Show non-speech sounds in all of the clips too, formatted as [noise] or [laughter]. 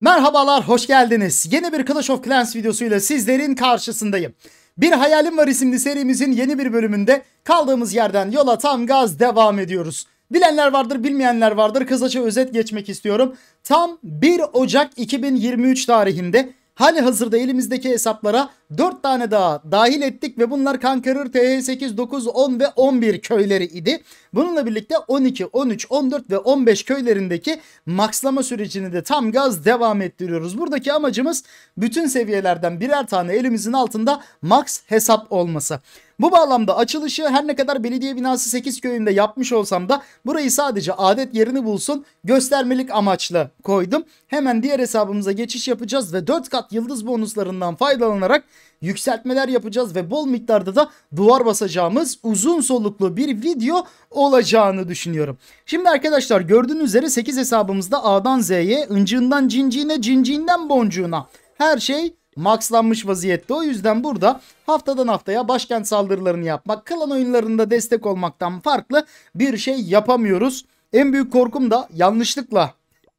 Merhabalar, hoş geldiniz. Yeni bir Clash of Clans videosuyla sizlerin karşısındayım. Bir Hayalim Var isimli serimizin yeni bir bölümünde kaldığımız yerden yola tam gaz devam ediyoruz. Bilenler vardır, bilmeyenler vardır. Kısaca özet geçmek istiyorum. Tam 1 Ocak 2023 tarihinde hali hazırda elimizdeki hesaplara 4 tane daha dahil ettik ve bunlar Kankarır TH8, 9, 10 ve 11 köyleri idi. Bununla birlikte 12, 13, 14 ve 15 köylerindeki makslama sürecini de tam gaz devam ettiriyoruz. Buradaki amacımız bütün seviyelerden birer tane elimizin altında max hesap olması. Bu bağlamda açılışı her ne kadar belediye binası 8 köyünde yapmış olsam da burayı sadece adet yerini bulsun göstermelik amaçla koydum. Hemen diğer hesabımıza geçiş yapacağız ve 4 kat yıldız bonuslarından faydalanarak yükseltmeler yapacağız ve bol miktarda da duvar basacağımız uzun soluklu bir video olacağını düşünüyorum. Şimdi arkadaşlar gördüğünüz üzere 8 hesabımızda A'dan Z'ye, ıncığından cinciğine, cinciğinden boncuğuna her şey maxlanmış vaziyette. O yüzden burada haftadan haftaya başkent saldırılarını yapmak, klan oyunlarında destek olmaktan farklı bir şey yapamıyoruz. En büyük korkum da yanlışlıkla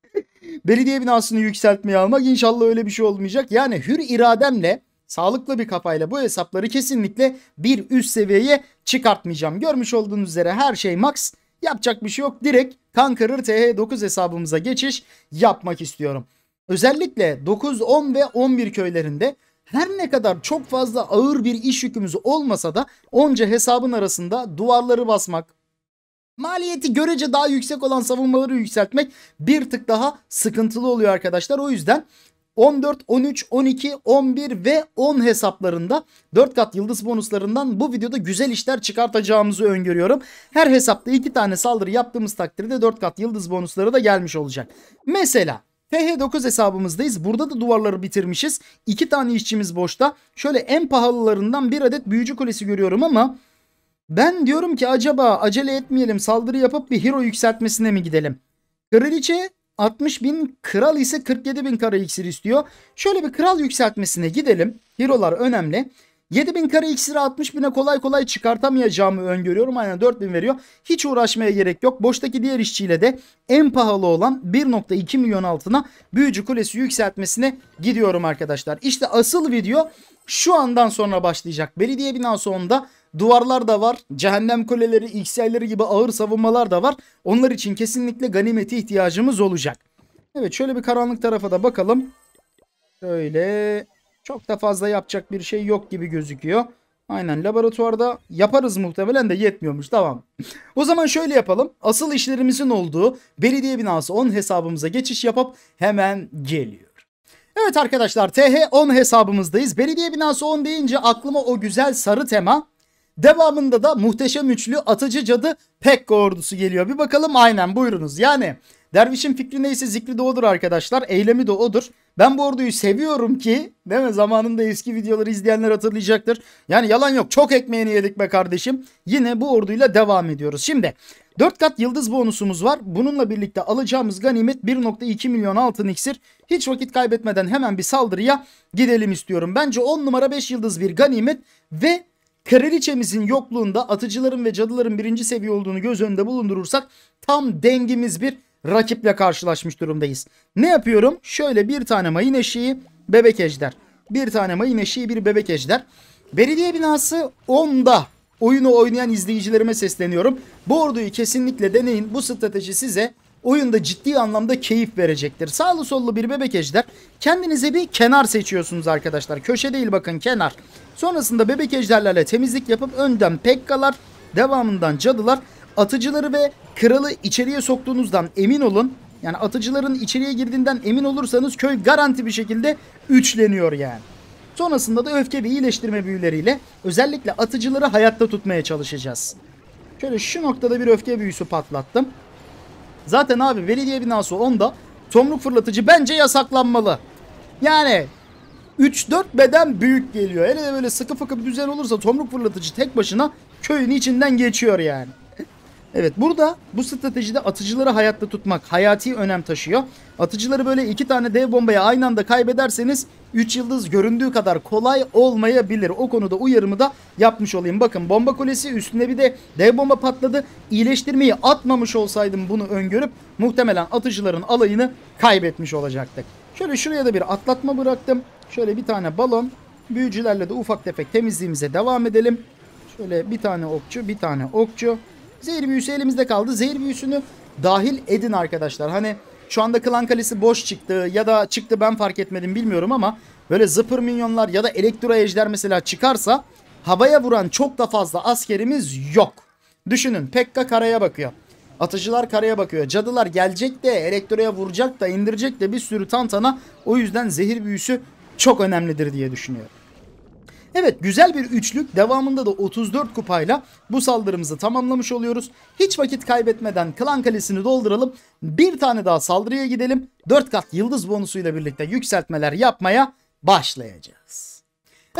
[laughs] belediye binasını yükseltmeye almak. İnşallah öyle bir şey olmayacak. Yani hür irademle sağlıklı bir kafayla bu hesapları kesinlikle bir üst seviyeye çıkartmayacağım. Görmüş olduğunuz üzere her şey max. Yapacak bir şey yok. Direkt kan kırır TH9 hesabımıza geçiş yapmak istiyorum. Özellikle 9, 10 ve 11 köylerinde her ne kadar çok fazla ağır bir iş yükümüz olmasa da onca hesabın arasında duvarları basmak, maliyeti görece daha yüksek olan savunmaları yükseltmek bir tık daha sıkıntılı oluyor arkadaşlar. O yüzden 14, 13, 12, 11 ve 10 hesaplarında 4 kat yıldız bonuslarından bu videoda güzel işler çıkartacağımızı öngörüyorum. Her hesapta 2 tane saldırı yaptığımız takdirde 4 kat yıldız bonusları da gelmiş olacak. Mesela TH9 hesabımızdayız. Burada da duvarları bitirmişiz. 2 tane işçimiz boşta. Şöyle en pahalılarından bir adet büyücü kulesi görüyorum ama ben diyorum ki acaba acele etmeyelim saldırı yapıp bir hero yükseltmesine mi gidelim? Kraliçe 60 bin kral ise 47 bin kara iksir istiyor. Şöyle bir kral yükseltmesine gidelim. Hero'lar önemli. 7 bin kare iksiri 60 bine kolay kolay çıkartamayacağımı öngörüyorum. Aynen 4 bin veriyor. Hiç uğraşmaya gerek yok. Boştaki diğer işçiyle de en pahalı olan 1.2 milyon altına büyücü kulesi yükseltmesine gidiyorum arkadaşlar. İşte asıl video şu andan sonra başlayacak. Belediye binası onda duvarlar da var. Cehennem kuleleri, XL'leri gibi ağır savunmalar da var. Onlar için kesinlikle ganimete ihtiyacımız olacak. Evet şöyle bir karanlık tarafa da bakalım. Şöyle çok da fazla yapacak bir şey yok gibi gözüküyor. Aynen laboratuvarda yaparız muhtemelen de yetmiyormuş tamam. [laughs] o zaman şöyle yapalım. Asıl işlerimizin olduğu belediye binası 10 hesabımıza geçiş yapıp hemen geliyor. Evet arkadaşlar TH10 hesabımızdayız. Belediye binası 10 deyince aklıma o güzel sarı tema Devamında da muhteşem üçlü atıcı cadı pek ordusu geliyor. Bir bakalım aynen buyurunuz. Yani dervişin fikri neyse zikri de odur arkadaşlar. Eylemi de odur. Ben bu orduyu seviyorum ki değil mi zamanında eski videoları izleyenler hatırlayacaktır. Yani yalan yok çok ekmeğini yedik be kardeşim. Yine bu orduyla devam ediyoruz. Şimdi 4 kat yıldız bonusumuz var. Bununla birlikte alacağımız ganimet 1.2 milyon altın iksir. Hiç vakit kaybetmeden hemen bir saldırıya gidelim istiyorum. Bence 10 numara 5 yıldız bir ganimet ve kraliçemizin yokluğunda atıcıların ve cadıların birinci seviye olduğunu göz önünde bulundurursak tam dengimiz bir rakiple karşılaşmış durumdayız. Ne yapıyorum? Şöyle bir tane mayın eşiği bebek ejder. Bir tane mayın eşiği bir bebek ejder. Belediye binası 10'da oyunu oynayan izleyicilerime sesleniyorum. Bu orduyu kesinlikle deneyin. Bu strateji size oyunda ciddi anlamda keyif verecektir. Sağlı sollu bir bebek ejder. Kendinize bir kenar seçiyorsunuz arkadaşlar. Köşe değil bakın kenar. Sonrasında bebek ejderlerle temizlik yapıp önden pekkalar, devamından cadılar, atıcıları ve kralı içeriye soktuğunuzdan emin olun. Yani atıcıların içeriye girdiğinden emin olursanız köy garanti bir şekilde üçleniyor yani. Sonrasında da öfke ve iyileştirme büyüleriyle özellikle atıcıları hayatta tutmaya çalışacağız. Şöyle şu noktada bir öfke büyüsü patlattım. Zaten abi belediye binası 10'da tomruk fırlatıcı bence yasaklanmalı. Yani 3-4 beden büyük geliyor. Hele de böyle sıkı fıkı bir düzen olursa tomruk fırlatıcı tek başına köyün içinden geçiyor yani. Evet burada bu stratejide atıcıları hayatta tutmak hayati önem taşıyor. Atıcıları böyle iki tane dev bombaya aynı anda kaybederseniz 3 yıldız göründüğü kadar kolay olmayabilir. O konuda uyarımı da yapmış olayım. Bakın bomba kulesi üstüne bir de dev bomba patladı. İyileştirmeyi atmamış olsaydım bunu öngörüp muhtemelen atıcıların alayını kaybetmiş olacaktık. Şöyle şuraya da bir atlatma bıraktım. Şöyle bir tane balon. Büyücülerle de ufak tefek temizliğimize devam edelim. Şöyle bir tane okçu, bir tane okçu. Zehir büyüsü elimizde kaldı. Zehir büyüsünü dahil edin arkadaşlar. Hani şu anda klan kalesi boş çıktı ya da çıktı ben fark etmedim bilmiyorum ama böyle zıpır minyonlar ya da elektro ejder mesela çıkarsa havaya vuran çok da fazla askerimiz yok. Düşünün Pekka karaya bakıyor. Atıcılar karaya bakıyor. Cadılar gelecek de elektroya vuracak da indirecek de bir sürü tantana. O yüzden zehir büyüsü çok önemlidir diye düşünüyorum. Evet güzel bir üçlük devamında da 34 kupayla bu saldırımızı tamamlamış oluyoruz. Hiç vakit kaybetmeden klan kalesini dolduralım. Bir tane daha saldırıya gidelim. 4 kat yıldız bonusuyla birlikte yükseltmeler yapmaya başlayacağız.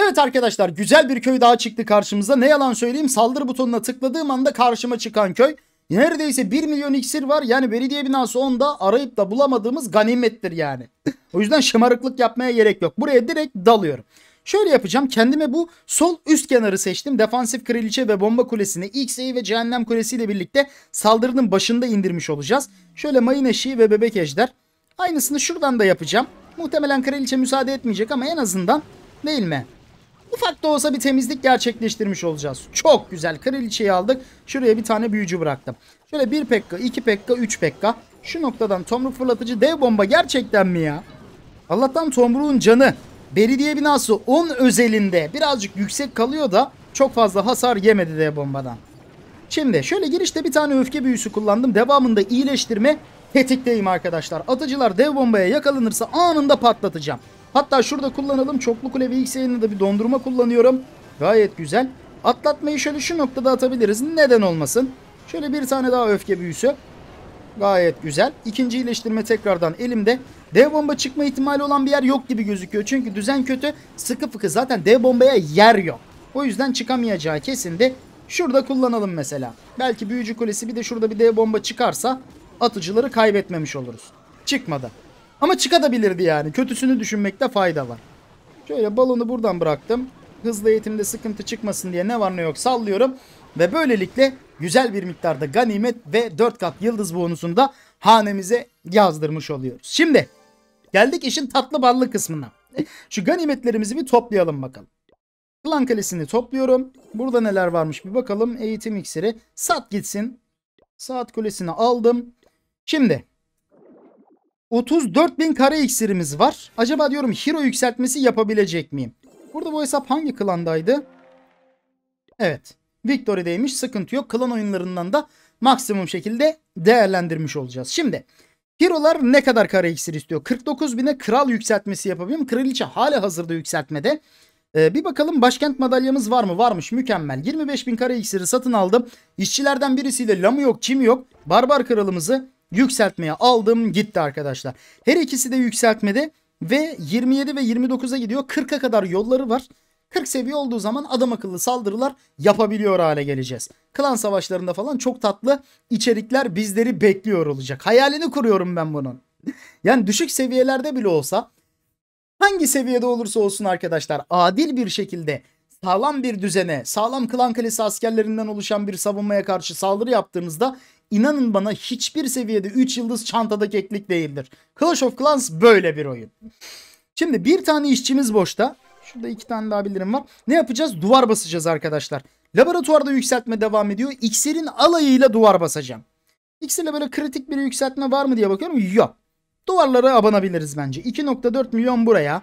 Evet arkadaşlar güzel bir köy daha çıktı karşımıza. Ne yalan söyleyeyim saldırı butonuna tıkladığım anda karşıma çıkan köy neredeyse 1 milyon iksir var. Yani belediye binası onda arayıp da bulamadığımız ganimettir yani. [laughs] o yüzden şımarıklık yapmaya gerek yok. Buraya direkt dalıyorum. Şöyle yapacağım. Kendime bu sol üst kenarı seçtim. Defansif kraliçe ve bomba kulesini X'i ve cehennem kulesiyle birlikte saldırının başında indirmiş olacağız. Şöyle mayın eşiği ve bebek ejder. Aynısını şuradan da yapacağım. Muhtemelen kraliçe müsaade etmeyecek ama en azından değil mi? Ufak da olsa bir temizlik gerçekleştirmiş olacağız. Çok güzel. Kraliçeyi aldık. Şuraya bir tane büyücü bıraktım. Şöyle 1 pekka, 2 pekka, 3 pekka. Şu noktadan tomruk fırlatıcı dev bomba gerçekten mi ya? Allah'tan tomruğun canı Belediye binası 10 özelinde birazcık yüksek kalıyor da çok fazla hasar yemedi de bombadan. Şimdi şöyle girişte bir tane öfke büyüsü kullandım. Devamında iyileştirme tetikteyim arkadaşlar. Atıcılar dev bombaya yakalanırsa anında patlatacağım. Hatta şurada kullanalım. Çoklu kule ve yükseğinde de bir dondurma kullanıyorum. Gayet güzel. Atlatmayı şöyle şu noktada atabiliriz. Neden olmasın? Şöyle bir tane daha öfke büyüsü. Gayet güzel. İkinci iyileştirme tekrardan elimde. Dev bomba çıkma ihtimali olan bir yer yok gibi gözüküyor. Çünkü düzen kötü. Sıkı fıkı zaten dev bombaya yer yok. O yüzden çıkamayacağı kesindi. Şurada kullanalım mesela. Belki büyücü kulesi bir de şurada bir dev bomba çıkarsa atıcıları kaybetmemiş oluruz. Çıkmadı. Ama çıkabilirdi yani. Kötüsünü düşünmekte fayda var. Şöyle balonu buradan bıraktım. Hızlı eğitimde sıkıntı çıkmasın diye ne var ne yok sallıyorum. Ve böylelikle güzel bir miktarda ganimet ve 4 kat yıldız bonusunu da hanemize yazdırmış oluyoruz. Şimdi geldik işin tatlı ballı kısmına. [laughs] Şu ganimetlerimizi bir toplayalım bakalım. Klan kalesini topluyorum. Burada neler varmış bir bakalım. Eğitim iksiri sat gitsin. Saat kulesini aldım. Şimdi 34.000 kare iksirimiz var. Acaba diyorum hero yükseltmesi yapabilecek miyim? Burada bu hesap hangi klandaydı? Evet. Victory'deymiş sıkıntı yok. Klan oyunlarından da maksimum şekilde değerlendirmiş olacağız. Şimdi Hero'lar ne kadar kara iksir istiyor? 49 bine kral yükseltmesi yapabilirim. Kraliçe hala hazırda yükseltmede. Ee, bir bakalım başkent madalyamız var mı? Varmış mükemmel. 25 bin kara iksiri satın aldım. İşçilerden birisiyle lamı yok kim yok. Barbar kralımızı yükseltmeye aldım gitti arkadaşlar. Her ikisi de yükseltmede ve 27 ve 29'a gidiyor. 40'a kadar yolları var. 40 seviye olduğu zaman adam akıllı saldırılar yapabiliyor hale geleceğiz. Klan savaşlarında falan çok tatlı içerikler bizleri bekliyor olacak. Hayalini kuruyorum ben bunun. [laughs] yani düşük seviyelerde bile olsa hangi seviyede olursa olsun arkadaşlar adil bir şekilde sağlam bir düzene, sağlam klan kalesi askerlerinden oluşan bir savunmaya karşı saldırı yaptığınızda inanın bana hiçbir seviyede 3 yıldız çantada keklik değildir. Clash of Clans böyle bir oyun. Şimdi bir tane işçimiz boşta. Şurada iki tane daha bildirim var. Ne yapacağız? Duvar basacağız arkadaşlar. Laboratuvarda yükseltme devam ediyor. İksir'in alayıyla duvar basacağım. İksir'le böyle kritik bir yükseltme var mı diye bakıyorum. Yok. Duvarlara abanabiliriz bence. 2.4 milyon buraya.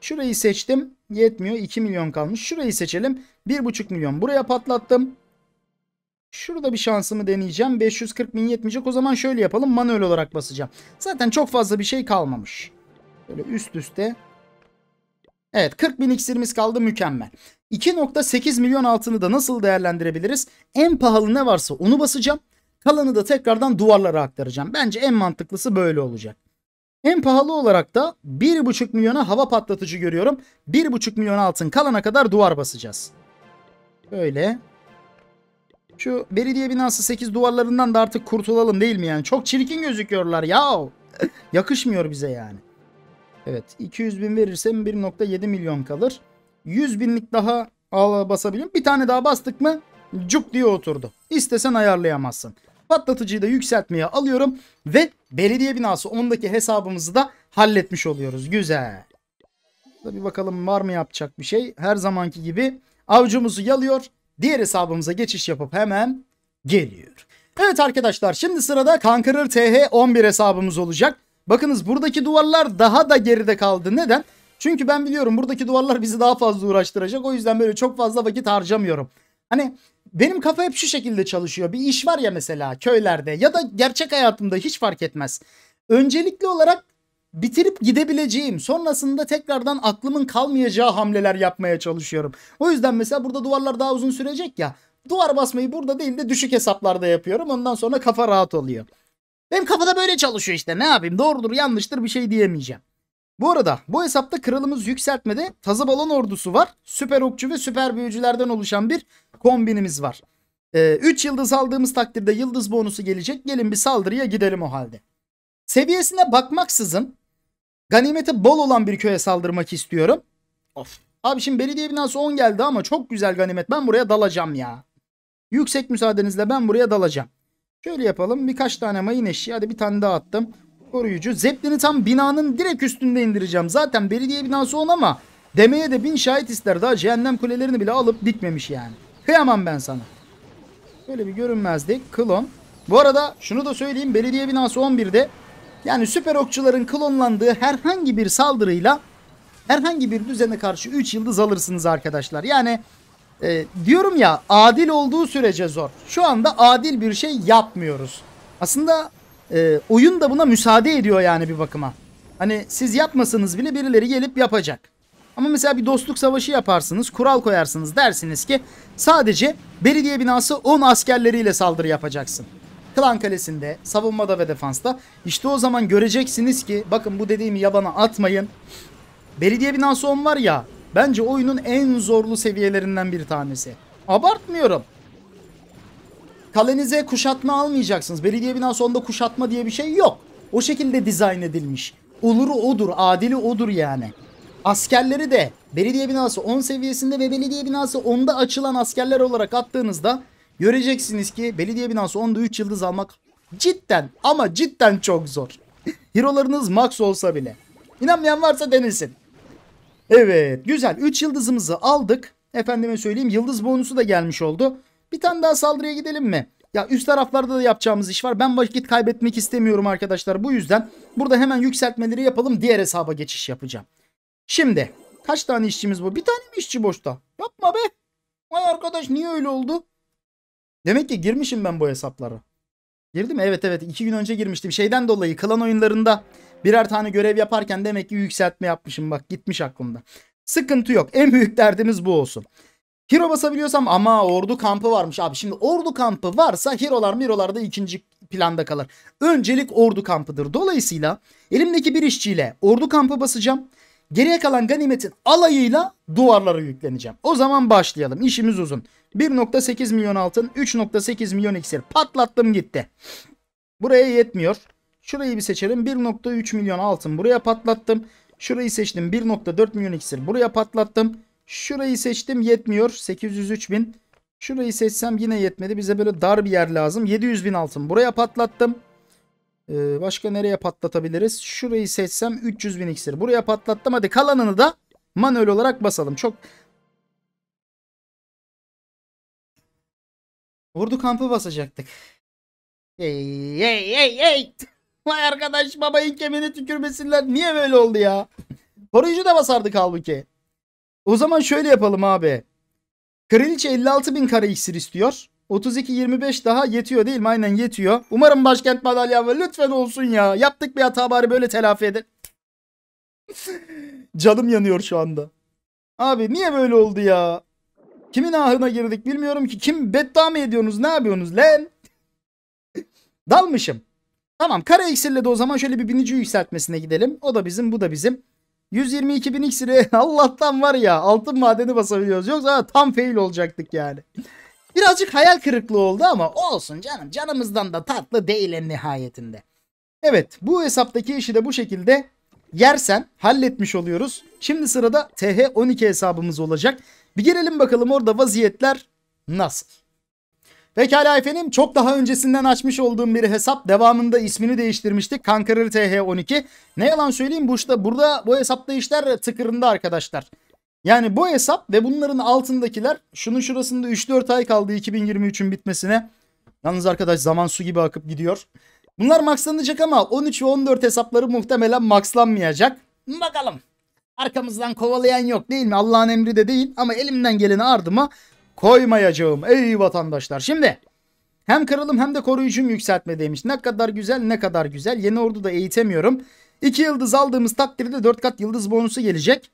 Şurayı seçtim. Yetmiyor. 2 milyon kalmış. Şurayı seçelim. 1.5 milyon buraya patlattım. Şurada bir şansımı deneyeceğim. 540 bin yetmeyecek. O zaman şöyle yapalım. Manuel olarak basacağım. Zaten çok fazla bir şey kalmamış. Böyle üst üste Evet 40 bin iksirimiz kaldı mükemmel. 2.8 milyon altını da nasıl değerlendirebiliriz? En pahalı ne varsa onu basacağım. Kalanı da tekrardan duvarlara aktaracağım. Bence en mantıklısı böyle olacak. En pahalı olarak da 1.5 milyona hava patlatıcı görüyorum. 1.5 milyon altın kalana kadar duvar basacağız. Böyle. Şu belediye binası 8 duvarlarından da artık kurtulalım değil mi yani? Çok çirkin gözüküyorlar ya. [laughs] Yakışmıyor bize yani. Evet 200 bin verirsem 1.7 milyon kalır. 100 binlik daha basabiliyorum. Bir tane daha bastık mı cuk diye oturdu. İstesen ayarlayamazsın. Patlatıcıyı da yükseltmeye alıyorum ve belediye binası 10'daki hesabımızı da halletmiş oluyoruz. Güzel. Da bir bakalım var mı yapacak bir şey. Her zamanki gibi avcumuzu yalıyor. Diğer hesabımıza geçiş yapıp hemen geliyor. Evet arkadaşlar şimdi sırada Kankırır TH 11 hesabımız olacak. Bakınız buradaki duvarlar daha da geride kaldı. Neden? Çünkü ben biliyorum buradaki duvarlar bizi daha fazla uğraştıracak. O yüzden böyle çok fazla vakit harcamıyorum. Hani benim kafa hep şu şekilde çalışıyor. Bir iş var ya mesela köylerde ya da gerçek hayatımda hiç fark etmez. Öncelikli olarak bitirip gidebileceğim sonrasında tekrardan aklımın kalmayacağı hamleler yapmaya çalışıyorum. O yüzden mesela burada duvarlar daha uzun sürecek ya. Duvar basmayı burada değil de düşük hesaplarda yapıyorum. Ondan sonra kafa rahat oluyor. Benim kafada böyle çalışıyor işte ne yapayım doğrudur yanlıştır bir şey diyemeyeceğim. Bu arada bu hesapta kralımız yükseltmede tazı balon ordusu var. Süper okçu ve süper büyücülerden oluşan bir kombinimiz var. 3 ee, üç yıldız aldığımız takdirde yıldız bonusu gelecek. Gelin bir saldırıya gidelim o halde. Seviyesine bakmaksızın ganimete bol olan bir köye saldırmak istiyorum. Of. Abi şimdi belediye binası 10 geldi ama çok güzel ganimet. Ben buraya dalacağım ya. Yüksek müsaadenizle ben buraya dalacağım. Şöyle yapalım. Birkaç tane mayın eşi. Hadi bir tane daha attım. Koruyucu. Zeplini tam binanın direkt üstünde indireceğim. Zaten belediye binası on ama demeye de bin şahit ister. Daha cehennem kulelerini bile alıp dikmemiş yani. Kıyamam ben sana. Böyle bir görünmezlik. Klon. Bu arada şunu da söyleyeyim. Belediye binası 11'de yani süper okçuların klonlandığı herhangi bir saldırıyla herhangi bir düzene karşı 3 yıldız alırsınız arkadaşlar. Yani e, diyorum ya adil olduğu sürece zor. Şu anda adil bir şey yapmıyoruz. Aslında e, oyun da buna müsaade ediyor yani bir bakıma. Hani siz yapmasanız bile birileri gelip yapacak. Ama mesela bir dostluk savaşı yaparsınız, kural koyarsınız dersiniz ki sadece belediye binası 10 askerleriyle saldırı yapacaksın. Klan Kalesi'nde, savunmada ve defansta. İşte o zaman göreceksiniz ki bakın bu dediğimi yabana atmayın. Belediye binası 10 var ya Bence oyunun en zorlu seviyelerinden bir tanesi. Abartmıyorum. Kalenize kuşatma almayacaksınız. Belediye binası onda kuşatma diye bir şey yok. O şekilde dizayn edilmiş. Uluru odur, adili odur yani. Askerleri de belediye binası 10 seviyesinde ve belediye binası 10'da açılan askerler olarak attığınızda göreceksiniz ki belediye binası 10'da 3 yıldız almak cidden ama cidden çok zor. [laughs] Hero'larınız max olsa bile. İnanmayan varsa denilsin. Evet güzel 3 yıldızımızı aldık. Efendime söyleyeyim yıldız bonusu da gelmiş oldu. Bir tane daha saldırıya gidelim mi? Ya üst taraflarda da yapacağımız iş var. Ben vakit kaybetmek istemiyorum arkadaşlar. Bu yüzden burada hemen yükseltmeleri yapalım. Diğer hesaba geçiş yapacağım. Şimdi kaç tane işçimiz bu? Bir tane mi işçi boşta? Yapma be. Vay arkadaş niye öyle oldu? Demek ki girmişim ben bu hesaplara. Girdim evet evet. iki gün önce girmiştim. Şeyden dolayı klan oyunlarında Birer tane görev yaparken demek ki yükseltme yapmışım bak gitmiş aklımda. Sıkıntı yok. En büyük derdimiz bu olsun. Hero basabiliyorsam ama ordu kampı varmış abi. Şimdi ordu kampı varsa hero'lar miro'lar da ikinci planda kalır. Öncelik ordu kampıdır. Dolayısıyla elimdeki bir işçiyle ordu kampı basacağım. Geriye kalan ganimetin alayıyla duvarlara yükleneceğim. O zaman başlayalım. İşimiz uzun. 1.8 milyon altın, 3.8 milyon iksir. Patlattım gitti. Buraya yetmiyor. Şurayı bir seçerim 1.3 milyon altın buraya patlattım. Şurayı seçtim. 1.4 milyon iksir buraya patlattım. Şurayı seçtim yetmiyor. 803 bin. Şurayı seçsem yine yetmedi. Bize böyle dar bir yer lazım. 700 bin altın buraya patlattım. Ee, başka nereye patlatabiliriz? Şurayı seçsem 300 bin iksir. Buraya patlattım. Hadi kalanını da manuel olarak basalım. Çok Ordu kampı basacaktık. Ey ey ey ey. Vay arkadaş babayın kemiğine tükürmesinler. Niye böyle oldu ya? Koruyucu da basardık halbuki. O zaman şöyle yapalım abi. Kraliçe 56 bin kare iksir istiyor. 32-25 daha yetiyor değil mi? Aynen yetiyor. Umarım başkent madalyamı lütfen olsun ya. Yaptık bir hata bari böyle telafi edin. [laughs] Canım yanıyor şu anda. Abi niye böyle oldu ya? Kimin ahına girdik bilmiyorum ki. Kim beddua mı ediyorsunuz? Ne yapıyorsunuz lan? [laughs] Dalmışım. Tamam kare iksirle de o zaman şöyle bir binici yükseltmesine gidelim. O da bizim bu da bizim. 122 bin iksiri [laughs] Allah'tan var ya altın madeni basabiliyoruz. Yoksa tam fail olacaktık yani. Birazcık hayal kırıklığı oldu ama olsun canım. Canımızdan da tatlı değil en nihayetinde. Evet bu hesaptaki işi de bu şekilde yersen halletmiş oluyoruz. Şimdi sırada TH12 hesabımız olacak. Bir gelelim bakalım orada vaziyetler nasıl? Pekala efendim çok daha öncesinden açmış olduğum bir hesap devamında ismini değiştirmiştik. Kankarır TH12. Ne yalan söyleyeyim bu işte burada bu hesapta işler tıkırında arkadaşlar. Yani bu hesap ve bunların altındakiler şunun şurasında 3-4 ay kaldı 2023'ün bitmesine. Yalnız arkadaş zaman su gibi akıp gidiyor. Bunlar maxlanacak ama 13 ve 14 hesapları muhtemelen maxlanmayacak. Bakalım. Arkamızdan kovalayan yok değil mi? Allah'ın emri de değil ama elimden geleni ardıma koymayacağım ey vatandaşlar. Şimdi hem kralım hem de koruyucum yükseltme demiş. Ne kadar güzel ne kadar güzel. Yeni ordu da eğitemiyorum. 2 yıldız aldığımız takdirde 4 kat yıldız bonusu gelecek.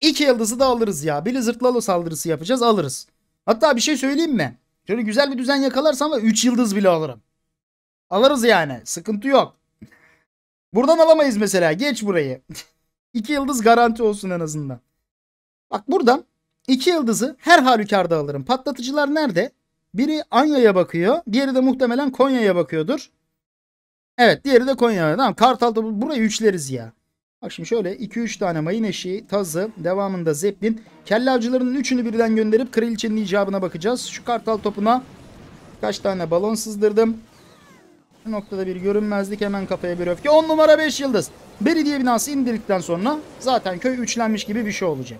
2 yıldızı da alırız ya. Blizzard Lalo saldırısı yapacağız alırız. Hatta bir şey söyleyeyim mi? Şöyle güzel bir düzen yakalarsam da 3 yıldız bile alırım. Alırız yani. Sıkıntı yok. Buradan alamayız mesela. Geç burayı. 2 [laughs] yıldız garanti olsun en azından. Bak buradan İki yıldızı her halükarda alırım. Patlatıcılar nerede? Biri Anya'ya bakıyor. Diğeri de muhtemelen Konya'ya bakıyordur. Evet diğeri de Konya'ya. Tamam Kartal'da burayı üçleriz ya. Bak şimdi şöyle 2-3 tane mayın Eşi, tazı, devamında zeplin. Kelle avcılarının üçünü birden gönderip kraliçenin icabına bakacağız. Şu kartal topuna kaç tane balon sızdırdım. Bu noktada bir görünmezlik hemen kafaya bir öfke. 10 numara 5 yıldız. Belediye binası indirdikten sonra zaten köy üçlenmiş gibi bir şey olacak.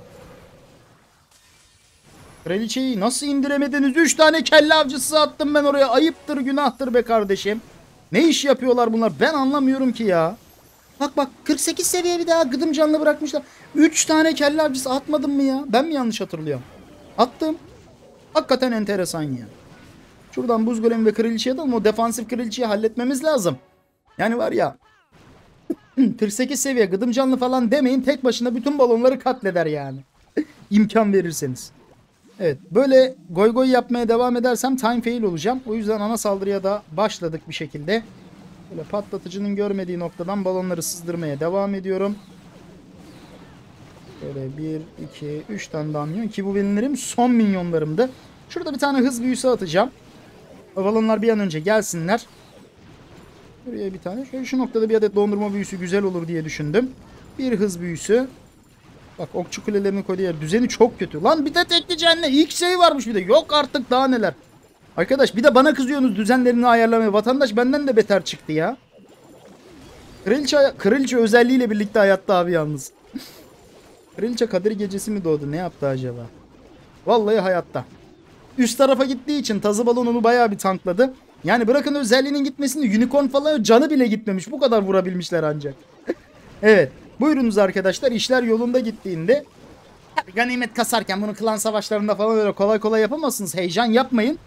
Kraliçeyi nasıl indiremediniz? 3 tane kelle avcısı attım ben oraya. Ayıptır günahtır be kardeşim. Ne iş yapıyorlar bunlar? Ben anlamıyorum ki ya. Bak bak 48 seviye bir daha gıdım canlı bırakmışlar. 3 tane kelle avcısı atmadım mı ya? Ben mi yanlış hatırlıyorum? Attım. Hakikaten enteresan ya. Şuradan buz golemi ve kraliçeye alalım. O defansif kraliçeyi halletmemiz lazım. Yani var ya 48 [clears throat] seviye gıdım canlı falan demeyin. Tek başına bütün balonları katleder yani. [laughs] İmkan verirseniz. Evet böyle goy goy yapmaya devam edersem time fail olacağım. O yüzden ana saldırıya da başladık bir şekilde. Böyle patlatıcının görmediği noktadan balonları sızdırmaya devam ediyorum. Böyle 1, 2, 3 tane daha minyon ki bu benim son minyonlarımdı. Şurada bir tane hız büyüsü atacağım. O balonlar bir an önce gelsinler. Buraya bir tane. Şöyle şu noktada bir adet dondurma büyüsü güzel olur diye düşündüm. Bir hız büyüsü. Bak okçu kulelerini koydu yer. Düzeni çok kötü. Lan bir de tekli cehennem. İlk şey varmış bir de. Yok artık daha neler. Arkadaş bir de bana kızıyorsunuz düzenlerini ayarlamaya. Vatandaş benden de beter çıktı ya. Kraliçe, kraliçe özelliğiyle birlikte hayatta abi yalnız. [laughs] kraliçe Kadir gecesi mi doğdu? Ne yaptı acaba? Vallahi hayatta. Üst tarafa gittiği için tazı balon onu bayağı bir tankladı. Yani bırakın özelliğinin gitmesini unicorn falan canı bile gitmemiş. Bu kadar vurabilmişler ancak. [laughs] evet. Buyurunuz arkadaşlar işler yolunda gittiğinde tabii ganimet kasarken bunu klan savaşlarında falan öyle kolay kolay yapamazsınız. Heyecan yapmayın.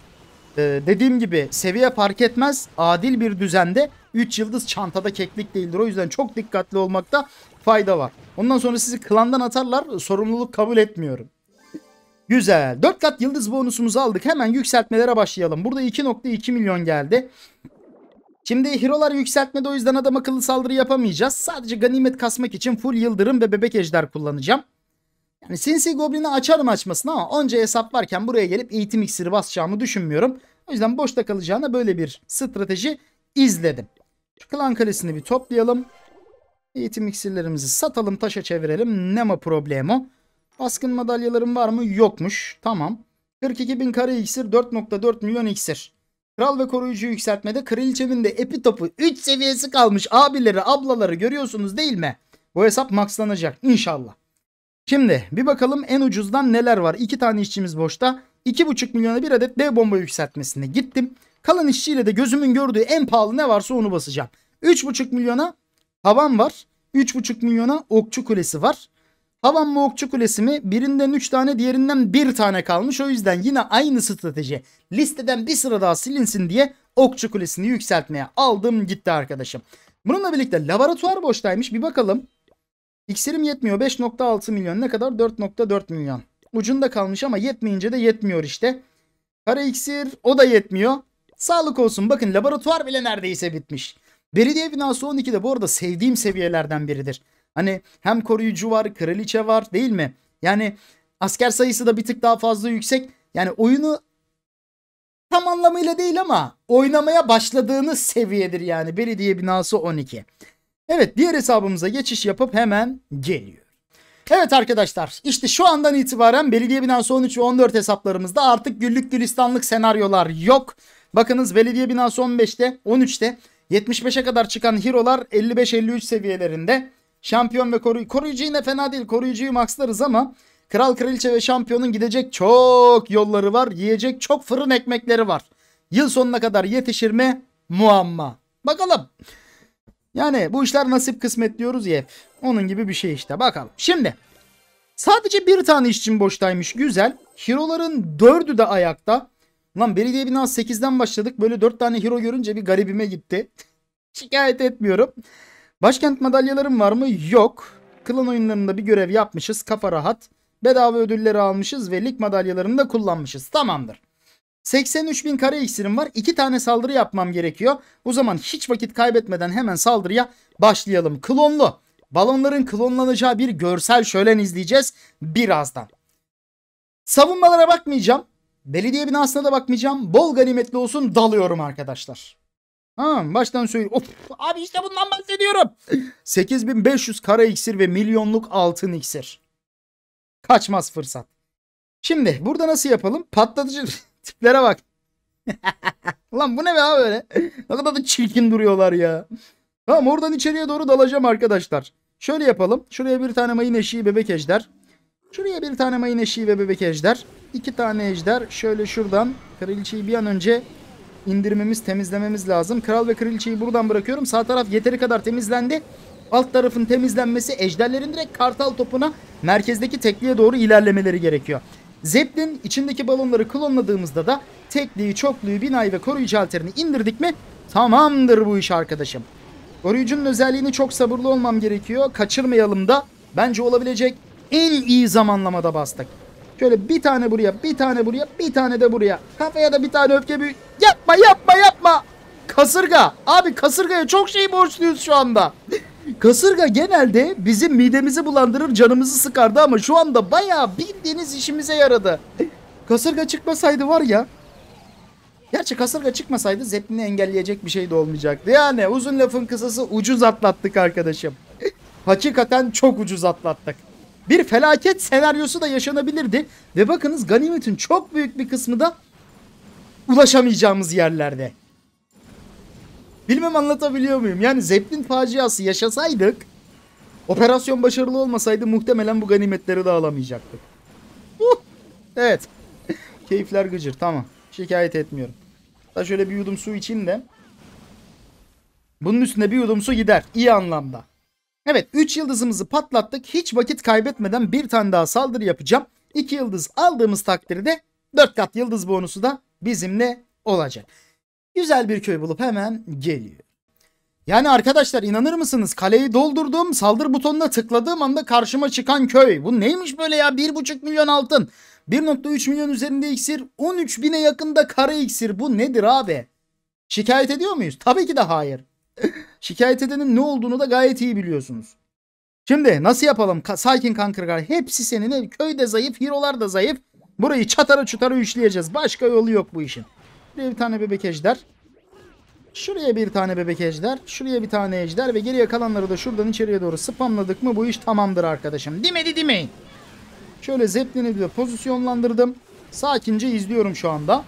Ee, dediğim gibi seviye fark etmez. Adil bir düzende 3 yıldız çantada keklik değildir. O yüzden çok dikkatli olmakta fayda var. Ondan sonra sizi klandan atarlar. Sorumluluk kabul etmiyorum. Güzel. 4 kat yıldız bonusumuzu aldık. Hemen yükseltmelere başlayalım. Burada 2.2 milyon geldi. Şimdi hero'lar yükseltmedi o yüzden adam akıllı saldırı yapamayacağız. Sadece ganimet kasmak için full yıldırım ve bebek ejder kullanacağım. Yani sinsi goblini açarım açmasın ama onca hesap varken buraya gelip eğitim iksiri basacağımı düşünmüyorum. O yüzden boşta kalacağına böyle bir strateji izledim. Şu klan kalesini bir toplayalım. Eğitim iksirlerimizi satalım taşa çevirelim. Nema problemo. Baskın madalyalarım var mı? Yokmuş. Tamam. 42 bin kare iksir 4.4 milyon iksir. Kral ve koruyucu yükseltmede kraliçemin de epitopu topu 3 seviyesi kalmış abileri ablaları görüyorsunuz değil mi? Bu hesap maxlanacak inşallah. Şimdi bir bakalım en ucuzdan neler var. 2 tane işçimiz boşta. 2,5 milyona bir adet dev bomba yükseltmesine gittim. Kalan işçiyle de gözümün gördüğü en pahalı ne varsa onu basacağım. 3,5 milyona havan var. 3,5 milyona okçu kulesi var. Havan mı okçu kulesi mi? Birinden 3 tane diğerinden 1 tane kalmış. O yüzden yine aynı strateji. Listeden bir sıra daha silinsin diye okçu kulesini yükseltmeye aldım gitti arkadaşım. Bununla birlikte laboratuvar boştaymış. Bir bakalım. İksirim yetmiyor. 5.6 milyon ne kadar? 4.4 milyon. Ucunda kalmış ama yetmeyince de yetmiyor işte. Kara iksir o da yetmiyor. Sağlık olsun bakın laboratuvar bile neredeyse bitmiş. Belediye binası 12'de bu arada sevdiğim seviyelerden biridir. Hani hem koruyucu var, kraliçe var değil mi? Yani asker sayısı da bir tık daha fazla yüksek. Yani oyunu tam anlamıyla değil ama oynamaya başladığınız seviyedir yani. Belediye binası 12. Evet diğer hesabımıza geçiş yapıp hemen geliyor. Evet arkadaşlar işte şu andan itibaren belediye binası 13 ve 14 hesaplarımızda artık güllük gülistanlık senaryolar yok. Bakınız belediye binası 15'te 13'te 75'e kadar çıkan hero'lar 55-53 seviyelerinde. Şampiyon ve koruyucu. Koruyucu yine fena değil. Koruyucuyu maxlarız ama kral kraliçe ve şampiyonun gidecek çok yolları var. Yiyecek çok fırın ekmekleri var. Yıl sonuna kadar yetişir mi? Muamma. Bakalım. Yani bu işler nasip kısmet diyoruz ya. Onun gibi bir şey işte. Bakalım. Şimdi sadece bir tane işçim boştaymış. Güzel. Hero'ların dördü de ayakta. Lan belediye binası 8'den başladık. Böyle 4 tane hero görünce bir garibime gitti. [laughs] Şikayet etmiyorum. Başkent madalyalarım var mı? Yok. Klan oyunlarında bir görev yapmışız. Kafa rahat. Bedava ödülleri almışız ve lig madalyalarını da kullanmışız. Tamamdır. 83 bin kare iksirim var. 2 tane saldırı yapmam gerekiyor. O zaman hiç vakit kaybetmeden hemen saldırıya başlayalım. Klonlu. Balonların klonlanacağı bir görsel şölen izleyeceğiz birazdan. Savunmalara bakmayacağım. Belediye binasına da bakmayacağım. Bol ganimetli olsun dalıyorum arkadaşlar. Ha baştan söyleyeyim. Of abi işte bundan bahsediyorum. 8500 kara iksir ve milyonluk altın iksir. Kaçmaz fırsat. Şimdi burada nasıl yapalım? Patlatıcı [laughs] tiplere bak. [laughs] Lan bu ne be abi böyle? ne kadar da çirkin duruyorlar ya. Tamam oradan içeriye doğru dalacağım arkadaşlar. Şöyle yapalım. Şuraya bir tane mayın eşiği bebek ejder. Şuraya bir tane mayın eşiği ve bebek ejder. İki tane ejder. Şöyle şuradan kraliçeyi bir an önce indirmemiz, temizlememiz lazım. Kral ve kraliçeyi buradan bırakıyorum. Sağ taraf yeteri kadar temizlendi. Alt tarafın temizlenmesi ejderlerin direkt kartal topuna merkezdeki tekliğe doğru ilerlemeleri gerekiyor. Zeppelin içindeki balonları klonladığımızda da tekliği, çokluğu, binayı ve koruyucu alterini indirdik mi tamamdır bu iş arkadaşım. Koruyucunun özelliğini çok sabırlı olmam gerekiyor. Kaçırmayalım da bence olabilecek en iyi zamanlamada bastık. Şöyle bir tane buraya, bir tane buraya, bir tane de buraya. Kafaya da bir tane öfke büyü. Yapma, yapma, yapma. Kasırga. Abi kasırgaya çok şey borçluyuz şu anda. [laughs] Kasırga genelde bizim midemizi bulandırır, canımızı sıkardı ama şu anda bayağı bildiğiniz işimize yaradı. Kasırga çıkmasaydı var ya. Gerçi kasırga çıkmasaydı zeplini engelleyecek bir şey de olmayacaktı. Yani uzun lafın kısası ucuz atlattık arkadaşım. [laughs] Hakikaten çok ucuz atlattık bir felaket senaryosu da yaşanabilirdi. Ve bakınız ganimetin çok büyük bir kısmı da ulaşamayacağımız yerlerde. Bilmem anlatabiliyor muyum? Yani Zeppelin faciası yaşasaydık operasyon başarılı olmasaydı muhtemelen bu ganimetleri de alamayacaktık. Uh, evet. [laughs] Keyifler gıcır. Tamam. Şikayet etmiyorum. Da şöyle bir yudum su içeyim de. Bunun üstüne bir yudum su gider. İyi anlamda. Evet 3 yıldızımızı patlattık. Hiç vakit kaybetmeden bir tane daha saldırı yapacağım. 2 yıldız aldığımız takdirde 4 kat yıldız bonusu da bizimle olacak. Güzel bir köy bulup hemen geliyor. Yani arkadaşlar inanır mısınız kaleyi doldurdum saldır butonuna tıkladığım anda karşıma çıkan köy. Bu neymiş böyle ya 1,5 milyon altın 1.3 milyon üzerinde iksir 13 bine yakında kara iksir bu nedir abi? Şikayet ediyor muyuz? Tabii ki de hayır şikayet edenin ne olduğunu da gayet iyi biliyorsunuz. Şimdi nasıl yapalım? Ka sakin kankırgar. Hepsi senin. Köyde zayıf, hero'lar da zayıf. Burayı çatara çutara üçleyeceğiz. Başka yolu yok bu işin. Buraya bir tane bebek ejder. Şuraya bir tane bebek ejder. Şuraya bir tane ejder. Ve geriye kalanları da şuradan içeriye doğru spamladık mı bu iş tamamdır arkadaşım. Dimedi dimeyin. Şöyle zeplini de pozisyonlandırdım. Sakince izliyorum şu anda.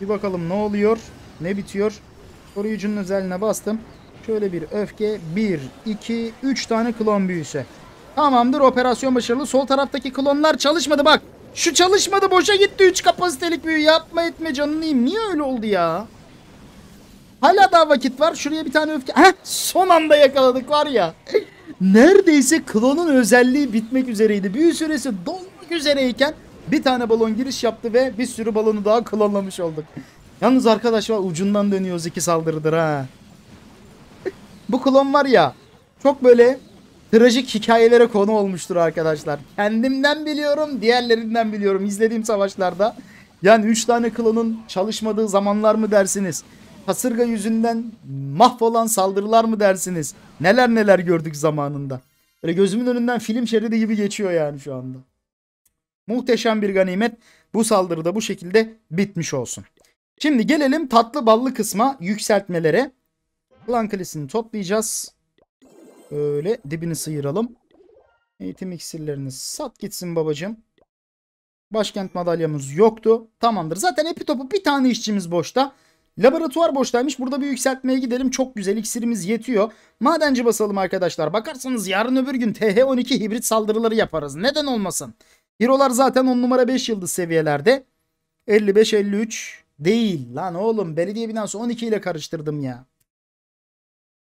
Bir bakalım ne oluyor. Ne bitiyor. Koruyucunun özelliğine bastım. Şöyle bir öfke. 1, 2, 3 tane klon büyüsü. Tamamdır operasyon başarılı. Sol taraftaki klonlar çalışmadı bak. Şu çalışmadı boşa gitti 3 kapasitelik büyü. Yapma etme canını yiyeyim. Niye öyle oldu ya? Hala daha vakit var. Şuraya bir tane öfke. Heh, son anda yakaladık var ya. Neredeyse klonun özelliği bitmek üzereydi. Büyü süresi dolmak üzereyken bir tane balon giriş yaptı ve bir sürü balonu daha klonlamış olduk. Yalnız arkadaş var ucundan dönüyoruz iki saldırıdır ha. Bu klon var ya çok böyle trajik hikayelere konu olmuştur arkadaşlar. Kendimden biliyorum diğerlerinden biliyorum izlediğim savaşlarda. Yani 3 tane klonun çalışmadığı zamanlar mı dersiniz? Kasırga yüzünden mahvolan saldırılar mı dersiniz? Neler neler gördük zamanında. Böyle gözümün önünden film şeridi gibi geçiyor yani şu anda. Muhteşem bir ganimet bu saldırıda bu şekilde bitmiş olsun. Şimdi gelelim tatlı ballı kısma yükseltmelere. Plan kalesini toplayacağız. Böyle dibini sıyıralım. Eğitim iksirlerini sat gitsin babacım. Başkent madalyamız yoktu. Tamamdır. Zaten epitopu bir tane işçimiz boşta. Laboratuvar boştaymış. Burada bir yükseltmeye gidelim. Çok güzel iksirimiz yetiyor. Madenci basalım arkadaşlar. Bakarsanız yarın öbür gün TH12 hibrit saldırıları yaparız. Neden olmasın? Hirolar zaten 10 numara 5 yıldız seviyelerde. 55-53 Değil lan oğlum belediye binası 12 ile karıştırdım ya.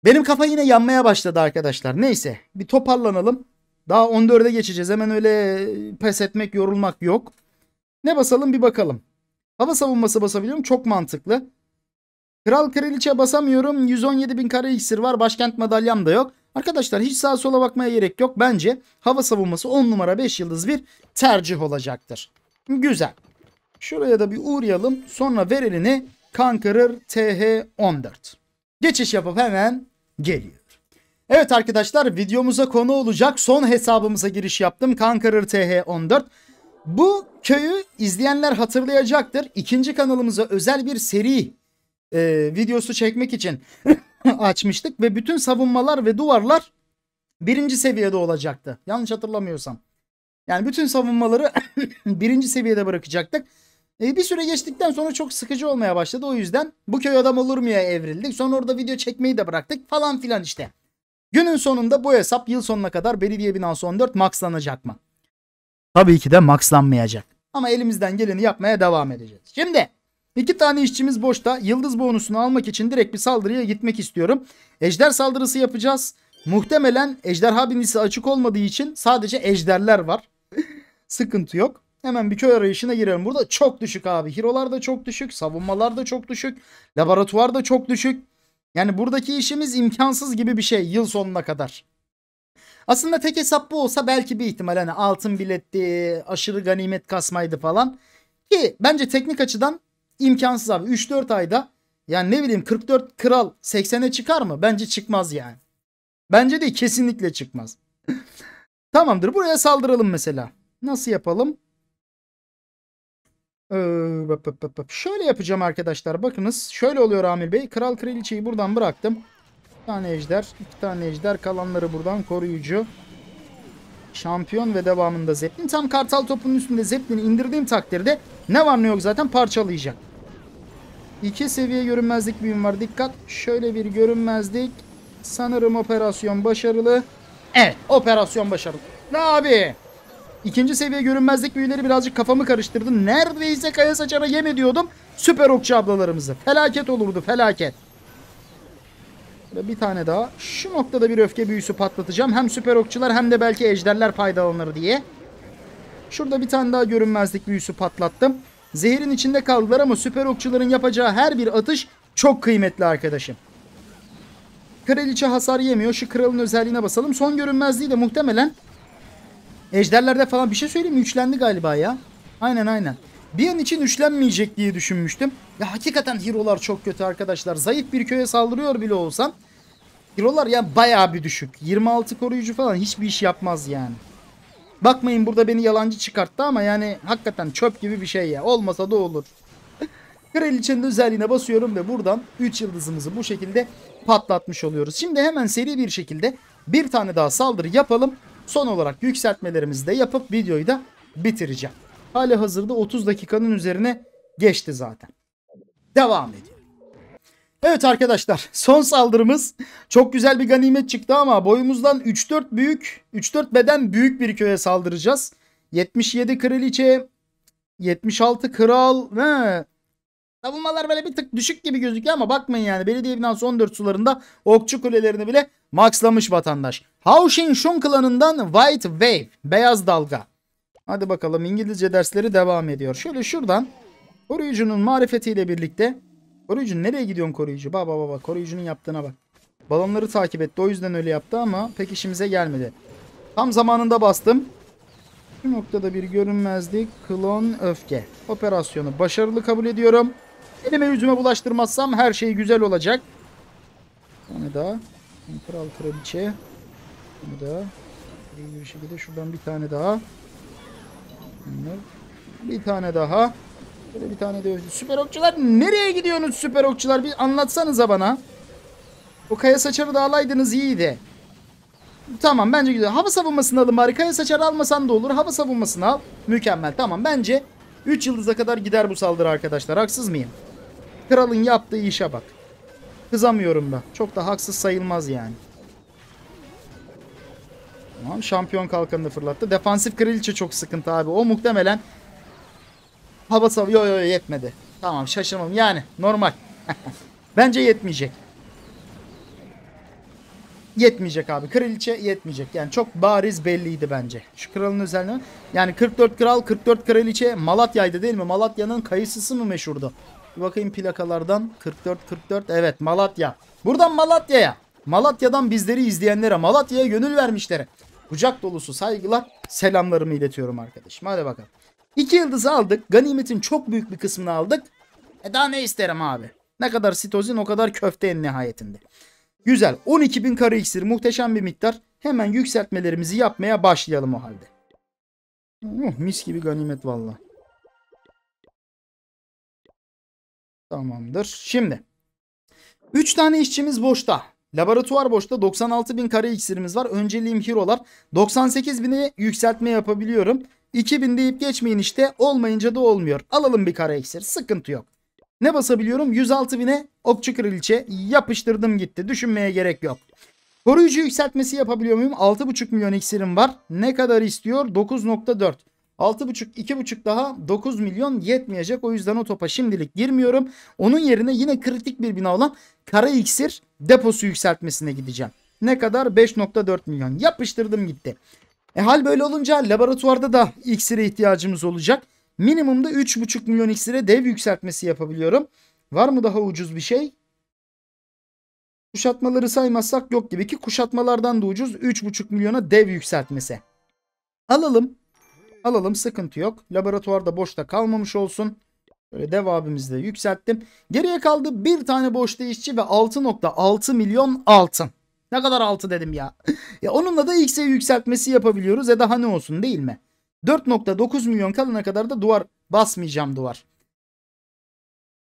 Benim kafa yine yanmaya başladı arkadaşlar. Neyse bir toparlanalım. Daha 14'e geçeceğiz. Hemen öyle pes etmek, yorulmak yok. Ne basalım bir bakalım. Hava savunması basabiliyorum. Çok mantıklı. Kral kraliçe basamıyorum. 117 bin kare iksir var. Başkent madalyam da yok. Arkadaşlar hiç sağa sola bakmaya gerek yok. Bence hava savunması 10 numara 5 yıldız bir tercih olacaktır. Güzel. Şuraya da bir uğrayalım. Sonra verilini Conqueror TH14. Geçiş yapıp hemen geliyor. Evet arkadaşlar videomuza konu olacak son hesabımıza giriş yaptım. Conqueror TH14. Bu köyü izleyenler hatırlayacaktır. İkinci kanalımıza özel bir seri e, videosu çekmek için [laughs] açmıştık. Ve bütün savunmalar ve duvarlar birinci seviyede olacaktı. Yanlış hatırlamıyorsam. Yani bütün savunmaları [coughs] birinci seviyede bırakacaktık. E, bir süre geçtikten sonra çok sıkıcı olmaya başladı. O yüzden bu köy adam olur mu ya evrildik. Sonra orada video çekmeyi de bıraktık falan filan işte. Günün sonunda bu hesap yıl sonuna kadar belediye binası 14 maxlanacak mı? Tabii ki de maxlanmayacak. Ama elimizden geleni yapmaya devam edeceğiz. Şimdi iki tane işçimiz boşta. Yıldız bonusunu almak için direkt bir saldırıya gitmek istiyorum. Ejder saldırısı yapacağız. Muhtemelen ejderha binisi açık olmadığı için sadece ejderler var. [laughs] Sıkıntı yok. Hemen bir köy arayışına girelim. Burada çok düşük abi. Hirolar da çok düşük. Savunmalar da çok düşük. Laboratuvar da çok düşük. Yani buradaki işimiz imkansız gibi bir şey yıl sonuna kadar. Aslında tek hesap bu olsa belki bir ihtimal hani altın biletti, aşırı ganimet kasmaydı falan. Ki bence teknik açıdan imkansız abi. 3-4 ayda yani ne bileyim 44 kral 80'e çıkar mı? Bence çıkmaz yani. Bence de kesinlikle çıkmaz. [laughs] Tamamdır buraya saldıralım mesela. Nasıl yapalım? Şöyle yapacağım arkadaşlar. Bakınız şöyle oluyor Amir Bey. Kral kraliçeyi buradan bıraktım. Bir tane ejder. iki tane ejder. Kalanları buradan koruyucu. Şampiyon ve devamında Zeplin. Tam kartal topunun üstünde Zeplin'i indirdiğim takdirde ne var ne yok zaten parçalayacak. İki seviye görünmezlik büyüm var. Dikkat. Şöyle bir görünmezlik. Sanırım operasyon başarılı. Evet operasyon başarılı. Ne abi? İkinci seviye görünmezlik büyüleri birazcık kafamı karıştırdı. Neredeyse kaya saçara yem ediyordum. Süper okçu ablalarımızı. Felaket olurdu felaket. Bir tane daha. Şu noktada bir öfke büyüsü patlatacağım. Hem süper okçular hem de belki ejderler faydalanır diye. Şurada bir tane daha görünmezlik büyüsü patlattım. Zehirin içinde kaldılar ama süper okçuların yapacağı her bir atış çok kıymetli arkadaşım. Kraliçe hasar yemiyor. Şu kralın özelliğine basalım. Son görünmezliği de muhtemelen Ejderlerde falan bir şey söyleyeyim mi? Üçlendi galiba ya. Aynen aynen. Bir an için üçlenmeyecek diye düşünmüştüm. Ya hakikaten hero'lar çok kötü arkadaşlar. Zayıf bir köye saldırıyor bile olsan. Hero'lar ya bayağı bir düşük. 26 koruyucu falan hiçbir iş yapmaz yani. Bakmayın burada beni yalancı çıkarttı ama yani hakikaten çöp gibi bir şey ya. Olmasa da olur. [laughs] Kraliçenin özelliğine basıyorum ve buradan 3 yıldızımızı bu şekilde patlatmış oluyoruz. Şimdi hemen seri bir şekilde bir tane daha saldırı yapalım. Son olarak yükseltmelerimizi de yapıp videoyu da bitireceğim. Hali hazırda 30 dakikanın üzerine geçti zaten. Devam ediyor. Evet arkadaşlar son saldırımız çok güzel bir ganimet çıktı ama boyumuzdan 3-4 büyük 3-4 beden büyük bir köye saldıracağız. 77 kraliçe 76 kral ve Savunmalar böyle bir tık düşük gibi gözüküyor ama bakmayın yani belediye binası 14 sularında okçu kulelerini bile maxlamış vatandaş. Haushin Shun klanından White Wave, beyaz dalga. Hadi bakalım İngilizce dersleri devam ediyor. Şöyle şuradan koruyucunun marifetiyle birlikte koruyucu nereye gidiyorsun koruyucu? Baba baba koruyucunun yaptığına bak. Balonları takip etti o yüzden öyle yaptı ama pek işimize gelmedi. Tam zamanında bastım. Bu noktada bir görünmezlik klon öfke operasyonu başarılı kabul ediyorum. Elime yüzüme bulaştırmazsam her şey güzel olacak. Bir tane daha. Kral kraliçe. Bir daha. Bir şekilde şuradan bir tane daha. Bunlar. Bir tane daha. Böyle bir tane de süper okçular. Nereye gidiyorsunuz süper okçular? Bir anlatsanıza bana. O kaya saçarı da alaydınız iyiydi. Tamam bence güzel. Hava savunmasını alın bari. Kaya saçarı almasan da olur. Hava savunmasını al. Mükemmel. Tamam bence 3 yıldıza kadar gider bu saldırı arkadaşlar. Haksız mıyım? Kralın yaptığı işe bak. Kızamıyorum da. Çok da haksız sayılmaz yani. Tamam şampiyon kalkanını fırlattı. Defansif kraliçe çok sıkıntı abi. O muhtemelen hava savı yo yo yetmedi. Tamam şaşırmam yani normal. [laughs] Bence yetmeyecek. Yetmeyecek abi. Kraliçe yetmeyecek. Yani çok bariz belliydi bence. Şu kralın özelliği. Yani 44 kral 44 kraliçe Malatya'ydı değil mi? Malatya'nın kayısısı mı meşhurdu? Bir bakayım plakalardan. 44 44 evet Malatya. Buradan Malatya'ya. Malatya'dan bizleri izleyenlere Malatya'ya gönül vermişlere. Kucak dolusu saygılar selamlarımı iletiyorum arkadaşım. Hadi bakalım. İki yıldızı aldık. Ganimetin çok büyük bir kısmını aldık. E daha ne isterim abi? Ne kadar sitozin o kadar köfte en nihayetinde. Güzel. 12.000 kare iksir muhteşem bir miktar. Hemen yükseltmelerimizi yapmaya başlayalım o halde. Oh, mis gibi ganimet valla. Tamamdır. Şimdi 3 tane işçimiz boşta. Laboratuvar boşta 96 bin kare iksirimiz var. Önceliğim hero'lar. 98 bini yükseltme yapabiliyorum. 2000 deyip geçmeyin işte. Olmayınca da olmuyor. Alalım bir kare iksir. Sıkıntı yok. Ne basabiliyorum? 106 bine okçu kraliçe yapıştırdım gitti. Düşünmeye gerek yok. Koruyucu yükseltmesi yapabiliyor muyum? 6,5 milyon iksirim var. Ne kadar istiyor? 9.4. 6,5 2,5 daha 9 milyon yetmeyecek. O yüzden o topa şimdilik girmiyorum. Onun yerine yine kritik bir bina olan kara iksir deposu yükseltmesine gideceğim. Ne kadar? 5.4 milyon. Yapıştırdım gitti. E hal böyle olunca laboratuvarda da iksire ihtiyacımız olacak. Minimumda 3,5 milyon iksire dev yükseltmesi yapabiliyorum. Var mı daha ucuz bir şey? Kuşatmaları saymazsak yok gibi ki kuşatmalardan da ucuz 3,5 milyona dev yükseltmesi. Alalım. Alalım sıkıntı yok. Laboratuvarda boşta kalmamış olsun. Böyle dev abimizi de yükselttim. Geriye kaldı bir tane boş değişçi ve 6.6 milyon altın. Ne kadar altı dedim ya. [laughs] ya onunla da X'e yükseltmesi yapabiliyoruz. E daha ne olsun değil mi? 4.9 milyon kalana kadar da duvar basmayacağım duvar.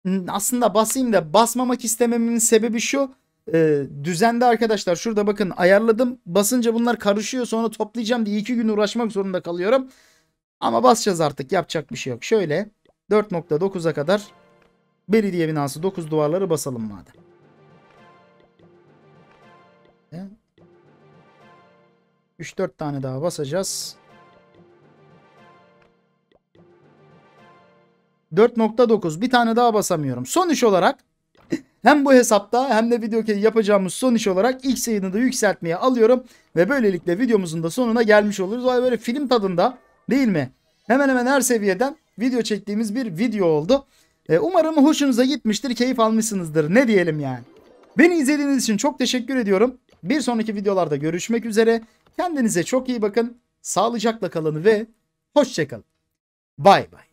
Hmm, aslında basayım da basmamak istememin sebebi şu. E, düzende arkadaşlar şurada bakın ayarladım. Basınca bunlar karışıyor sonra toplayacağım diye iki gün uğraşmak zorunda kalıyorum. Ama basacağız artık yapacak bir şey yok. Şöyle 4.9'a kadar belediye binası 9 duvarları basalım madem. Evet. 3-4 tane daha basacağız. 4.9 bir tane daha basamıyorum. Sonuç olarak [laughs] hem bu hesapta hem de video yapacağımız sonuç olarak ilk sayını da yükseltmeye alıyorum. Ve böylelikle videomuzun da sonuna gelmiş oluruz. Böyle film tadında Değil mi? Hemen hemen her seviyeden video çektiğimiz bir video oldu. E, umarım hoşunuza gitmiştir, keyif almışsınızdır. Ne diyelim yani. Beni izlediğiniz için çok teşekkür ediyorum. Bir sonraki videolarda görüşmek üzere. Kendinize çok iyi bakın. Sağlıcakla kalın ve hoşçakalın. Bay bay.